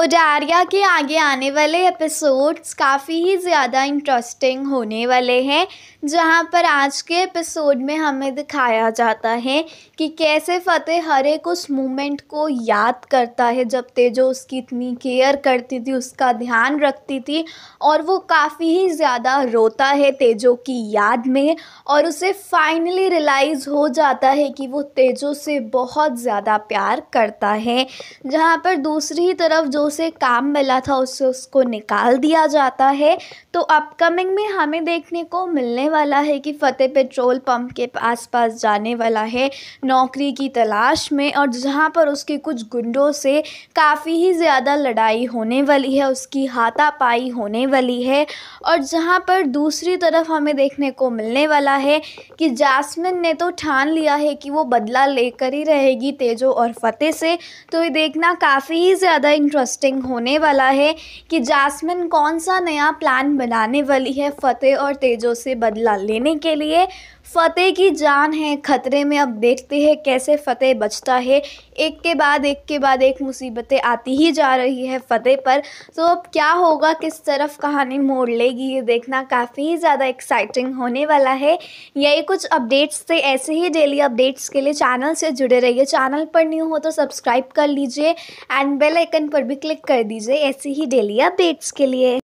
ओडारिया के आगे आने वाले एपिसोड्स काफ़ी ही ज़्यादा इंटरेस्टिंग होने वाले हैं जहाँ पर आज के एपिसोड में हमें दिखाया जाता है कि कैसे फतेह हर एक उस मोमेंट को याद करता है जब तेजो उसकी इतनी केयर करती थी उसका ध्यान रखती थी और वो काफ़ी ही ज़्यादा रोता है तेजो की याद में और उसे फाइनली रियलाइज़ हो जाता है कि वो तेजो से बहुत ज़्यादा प्यार करता है जहाँ पर दूसरी तरफ जो उसे काम मिला था उससे उसको निकाल दिया जाता है तो अपकमिंग में हमें देखने को मिलने वाला है कि फ़तेह पेट्रोल पंप के आसपास जाने वाला है नौकरी की तलाश में और जहाँ पर उसके कुछ गुंडों से काफ़ी ही ज़्यादा लड़ाई होने वाली है उसकी हाथापाई होने वाली है और जहाँ पर दूसरी तरफ हमें देखने को मिलने वाला है कि जासमिन ने तो ठान लिया है कि वो बदला लेकर ही रहेगी तेजो और फतेह से तो ये देखना काफ़ी ही ज़्यादा इंटरेस्ट इंटरेस्टिंग होने वाला है कि जासमिन कौन सा नया प्लान बनाने वाली है फ़तेह और तेजो से बदला लेने के लिए फ़तेह की जान है ख़तरे में अब देखते हैं कैसे फ़तेह बचता है एक के बाद एक के बाद एक मुसीबतें आती ही जा रही है फ़तेह पर तो अब क्या होगा किस तरफ कहानी मोड़ लेगी ये देखना काफ़ी ही ज़्यादा एक्साइटिंग होने वाला है यही कुछ अपडेट्स थे ऐसे ही डेली अपडेट्स के लिए चैनल से जुड़े रहिए चैनल पर न्यू हो तो सब्सक्राइब कर लीजिए एंड बेलाइकन पर भी क्लिक कर दीजिए ऐसे ही डेली अपडेट्स के लिए